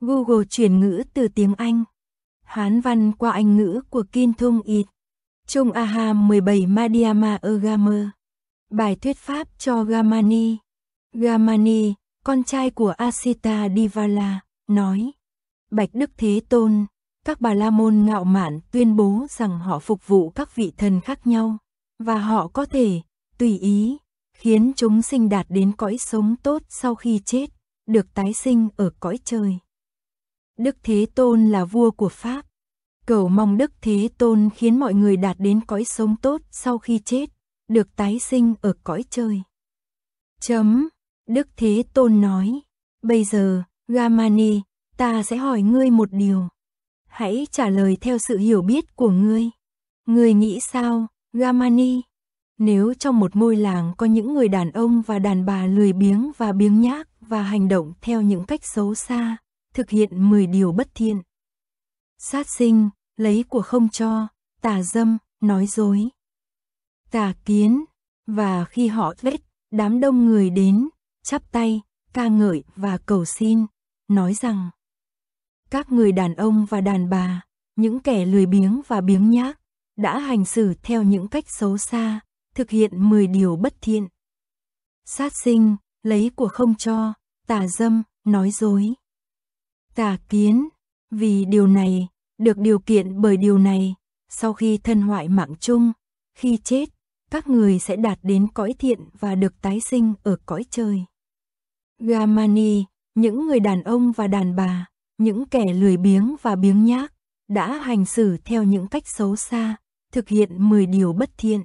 Google chuyển ngữ từ tiếng Anh. Hán văn qua Anh ngữ của Kim Thung Ít. Trung Aha 17 Madhyama Agamer. Bài thuyết pháp cho Gamani. Gamani, con trai của Asita Divala, nói. Bạch Đức Thế Tôn, các bà la môn ngạo mạn tuyên bố rằng họ phục vụ các vị thần khác nhau, và họ có thể, tùy ý, khiến chúng sinh đạt đến cõi sống tốt sau khi chết, được tái sinh ở cõi trời. Đức Thế Tôn là vua của Pháp. Cầu mong Đức Thế Tôn khiến mọi người đạt đến cõi sống tốt sau khi chết, được tái sinh ở cõi trời. Chấm. Đức Thế Tôn nói, bây giờ, Gamani, ta sẽ hỏi ngươi một điều. Hãy trả lời theo sự hiểu biết của ngươi. Ngươi nghĩ sao, Gamani? Nếu trong một ngôi làng có những người đàn ông và đàn bà lười biếng và biếng nhác và hành động theo những cách xấu xa, thực hiện 10 điều bất thiện. Sát sinh, lấy của không cho, tà dâm, nói dối. Tà kiến, và khi họ vết, đám đông người đến, chắp tay, ca ngợi và cầu xin, nói rằng Các người đàn ông và đàn bà, những kẻ lười biếng và biếng nhác, đã hành xử theo những cách xấu xa, thực hiện 10 điều bất thiện. Sát sinh, lấy của không cho, tà dâm, nói dối tà kiến, vì điều này, được điều kiện bởi điều này, sau khi thân hoại mạng chung, khi chết, các người sẽ đạt đến cõi thiện và được tái sinh ở cõi trời. Gamani, những người đàn ông và đàn bà, những kẻ lười biếng và biếng nhác, đã hành xử theo những cách xấu xa, thực hiện 10 điều bất thiện.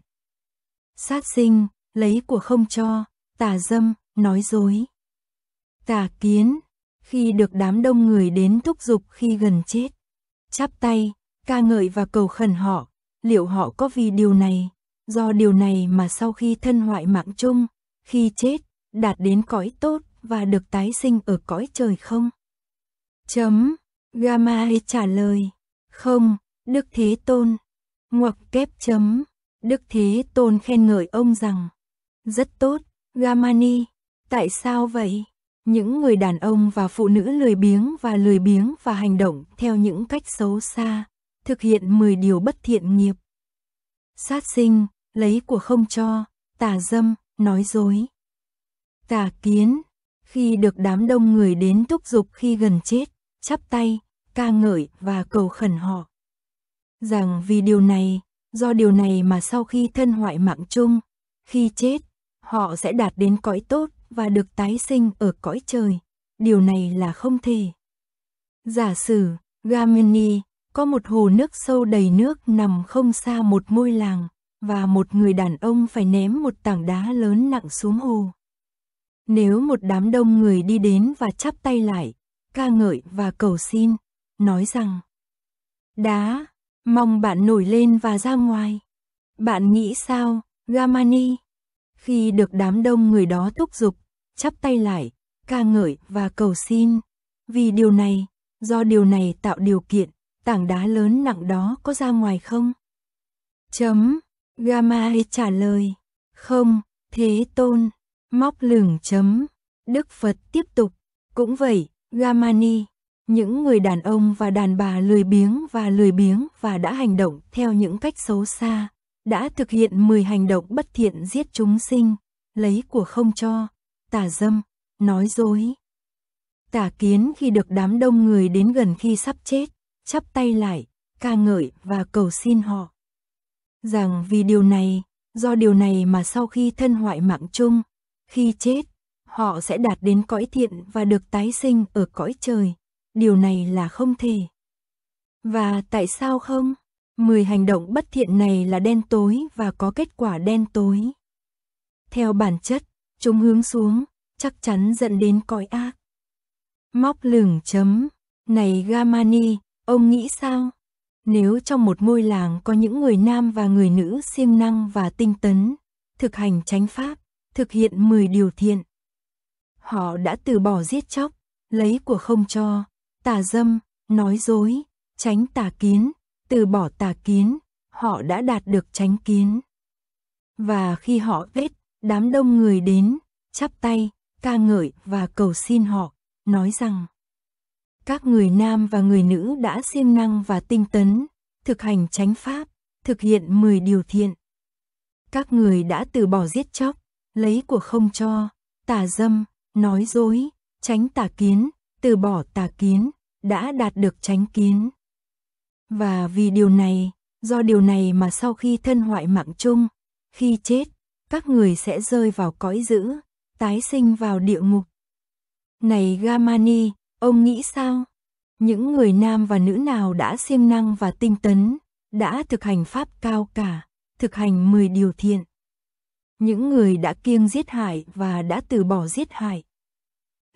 Sát sinh, lấy của không cho, tà dâm, nói dối. Tà kiến, khi được đám đông người đến thúc giục khi gần chết. Chắp tay, ca ngợi và cầu khẩn họ, liệu họ có vì điều này, do điều này mà sau khi thân hoại mạng chung, khi chết, đạt đến cõi tốt và được tái sinh ở cõi trời không? Chấm, Gamae trả lời, không, Đức Thế Tôn, ngoặc kép chấm, Đức Thế Tôn khen ngợi ông rằng, rất tốt, Gamani, tại sao vậy? Những người đàn ông và phụ nữ lười biếng và lười biếng và hành động theo những cách xấu xa, thực hiện 10 điều bất thiện nghiệp. Sát sinh, lấy của không cho, tà dâm, nói dối. Tà kiến, khi được đám đông người đến thúc giục khi gần chết, chắp tay, ca ngợi và cầu khẩn họ. Rằng vì điều này, do điều này mà sau khi thân hoại mạng chung, khi chết, họ sẽ đạt đến cõi tốt và được tái sinh ở cõi trời. Điều này là không thể. Giả sử, Gamini, có một hồ nước sâu đầy nước nằm không xa một ngôi làng, và một người đàn ông phải ném một tảng đá lớn nặng xuống hồ. Nếu một đám đông người đi đến và chắp tay lại, ca ngợi và cầu xin, nói rằng Đá, mong bạn nổi lên và ra ngoài. Bạn nghĩ sao, Gamani? Khi được đám đông người đó thúc giục, chắp tay lại, ca ngợi và cầu xin. Vì điều này, do điều này tạo điều kiện, tảng đá lớn nặng đó có ra ngoài không? Chấm. Gamay trả lời. Không, Thế Tôn. Móc lửng chấm. Đức Phật tiếp tục. Cũng vậy, Gamani. Những người đàn ông và đàn bà lười biếng và lười biếng và đã hành động theo những cách xấu xa, đã thực hiện 10 hành động bất thiện giết chúng sinh, lấy của không cho, tà dâm, nói dối. Tả kiến khi được đám đông người đến gần khi sắp chết, chắp tay lại, ca ngợi và cầu xin họ. Rằng vì điều này, do điều này mà sau khi thân hoại mạng chung, khi chết, họ sẽ đạt đến cõi thiện và được tái sinh ở cõi trời. Điều này là không thể. Và tại sao không? Mười hành động bất thiện này là đen tối và có kết quả đen tối. Theo bản chất, chúng hướng xuống, chắc chắn dẫn đến cõi ác. Móc lửng chấm, này Gamani, ông nghĩ sao? Nếu trong một ngôi làng có những người nam và người nữ siêng năng và tinh tấn, thực hành chánh pháp, thực hiện 10 điều thiện. Họ đã từ bỏ giết chóc, lấy của không cho, tà dâm, nói dối, tránh tà kiến, từ bỏ tà kiến, họ đã đạt được tránh kiến. Và khi họ kết, đám đông người đến, chắp tay, ca ngợi và cầu xin họ, nói rằng các người nam và người nữ đã siêng năng và tinh tấn, thực hành chánh pháp, thực hiện 10 điều thiện. Các người đã từ bỏ giết chóc, lấy của không cho, tà dâm, nói dối, tránh tà kiến, từ bỏ tà kiến, đã đạt được tránh kiến. Và vì điều này, do điều này mà sau khi thân hoại mạng chung, khi chết, các người sẽ rơi vào cõi dữ, tái sinh vào địa ngục. Này Gamani, ông nghĩ sao? Những người nam và nữ nào đã siêng năng và tinh tấn, đã thực hành pháp cao cả, thực hành 10 điều thiện. Những người đã kiêng giết hại và đã từ bỏ giết hại.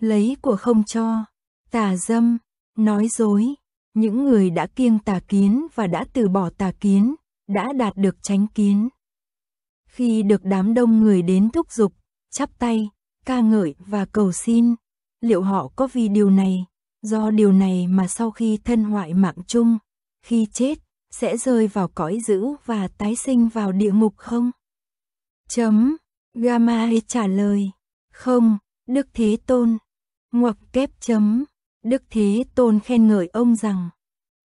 Lấy của không cho, tà dâm, nói dối, những người đã kiêng tà kiến và đã từ bỏ tà kiến, đã đạt được tránh kiến. Khi được đám đông người đến thúc giục, chắp tay, ca ngợi và cầu xin. Liệu họ có vì điều này, do điều này mà sau khi thân hoại mạng chung, khi chết, sẽ rơi vào cõi dữ và tái sinh vào địa ngục không? Chấm. Gamma trả lời. Không, Đức Thế Tôn. Ngoặc kép chấm. Đức Thế Tôn khen ngợi ông rằng.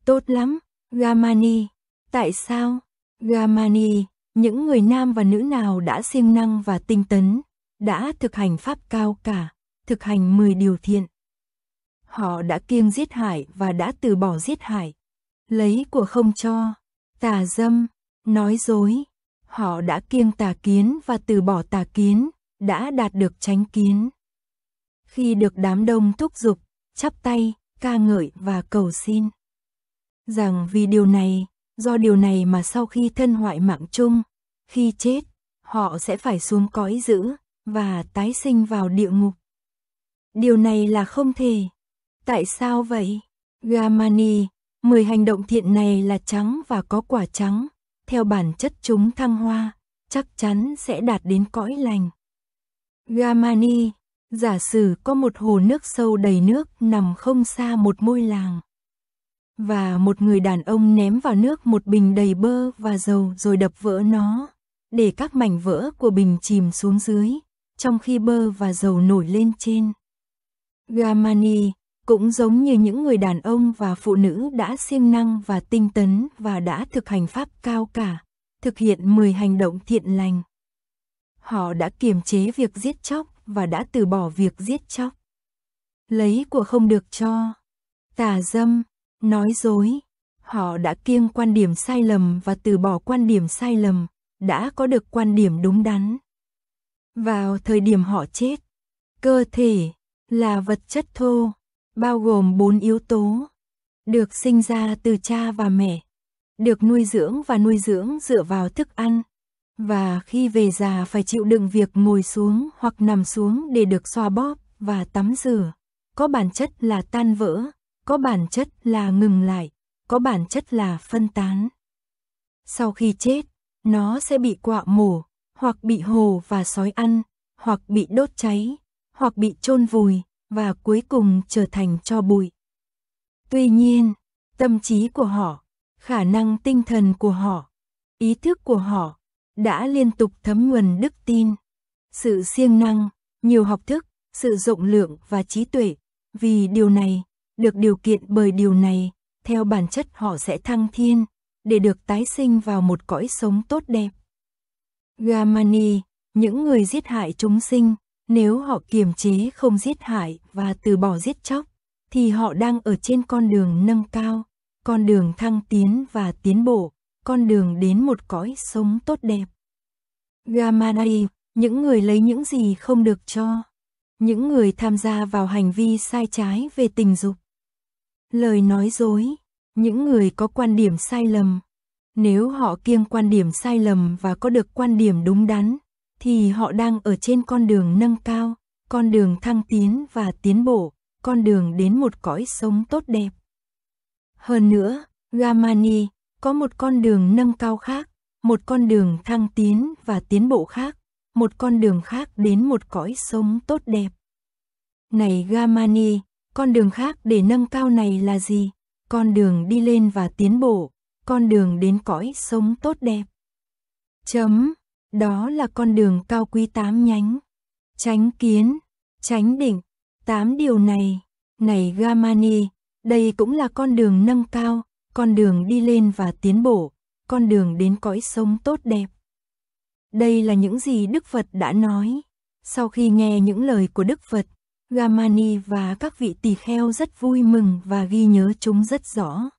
Tốt lắm, Gamani. Tại sao? Gamani, những người nam và nữ nào đã siêng năng và tinh tấn, đã thực hành pháp cao cả, thực hành 10 điều thiện. Họ đã kiêng giết hại và đã từ bỏ giết hại, lấy của không cho, tà dâm, nói dối. Họ đã kiêng tà kiến và từ bỏ tà kiến, đã đạt được tránh kiến. Khi được đám đông thúc giục, chắp tay, ca ngợi và cầu xin. Rằng vì điều này, do điều này mà sau khi thân hoại mạng chung, khi chết, họ sẽ phải xuống cõi dữ, và tái sinh vào địa ngục. Điều này là không thể. Tại sao vậy? Gamani, 10 hành động thiện này là trắng và có quả trắng, theo bản chất chúng thăng hoa, chắc chắn sẽ đạt đến cõi lành. Gamani, giả sử có một hồ nước sâu đầy nước nằm không xa một ngôi làng. Và một người đàn ông ném vào nước một bình đầy bơ và dầu rồi đập vỡ nó, để các mảnh vỡ của bình chìm xuống dưới, trong khi bơ và dầu nổi lên trên. Gamani cũng giống như những người đàn ông và phụ nữ đã siêng năng và tinh tấn và đã thực hành pháp cao cả, thực hiện 10 hành động thiện lành. Họ đã kiềm chế việc giết chóc và đã từ bỏ việc giết chóc. Lấy của không được cho, tà dâm, nói dối, họ đã kiêng quan điểm sai lầm và từ bỏ quan điểm sai lầm, đã có được quan điểm đúng đắn. Vào thời điểm họ chết, cơ thể là vật chất thô, bao gồm bốn yếu tố, được sinh ra từ cha và mẹ, được nuôi dưỡng và nuôi dưỡng dựa vào thức ăn, và khi về già phải chịu đựng việc ngồi xuống hoặc nằm xuống để được xoa bóp và tắm rửa, có bản chất là tan vỡ, có bản chất là ngừng lại, có bản chất là phân tán. Sau khi chết, nó sẽ bị quạ mổ, hoặc bị hồ và sói ăn, hoặc bị đốt cháy, hoặc bị chôn vùi và cuối cùng trở thành cho bụi. Tuy nhiên, tâm trí của họ, khả năng tinh thần của họ, ý thức của họ đã liên tục thấm nhuần đức tin, sự siêng năng, nhiều học thức, sự rộng lượng và trí tuệ, vì điều này được điều kiện bởi điều này, theo bản chất họ sẽ thăng thiên để được tái sinh vào một cõi sống tốt đẹp. Gamani, những người giết hại chúng sinh, nếu họ kiềm chế không giết hại và từ bỏ giết chóc, thì họ đang ở trên con đường nâng cao, con đường thăng tiến và tiến bộ, con đường đến một cõi sống tốt đẹp. Gamani, những người lấy những gì không được cho, những người tham gia vào hành vi sai trái về tình dục. Lời nói dối, những người có quan điểm sai lầm, nếu họ kiêng quan điểm sai lầm và có được quan điểm đúng đắn, thì họ đang ở trên con đường nâng cao, con đường thăng tiến và tiến bộ, con đường đến một cõi sống tốt đẹp. Hơn nữa, Gamani có một con đường nâng cao khác, một con đường thăng tiến và tiến bộ khác, một con đường khác đến một cõi sống tốt đẹp. Này Gamani, con đường khác để nâng cao này là gì? Con đường đi lên và tiến bộ, con đường đến cõi sống tốt đẹp. Chấm, đó là con đường cao quý tám nhánh, tránh kiến, tránh định, tám điều này, này Gamani, đây cũng là con đường nâng cao, con đường đi lên và tiến bộ, con đường đến cõi sống tốt đẹp. Đây là những gì Đức Phật đã nói. Sau khi nghe những lời của Đức Phật, Gamani và các vị tỳ kheo rất vui mừng và ghi nhớ chúng rất rõ.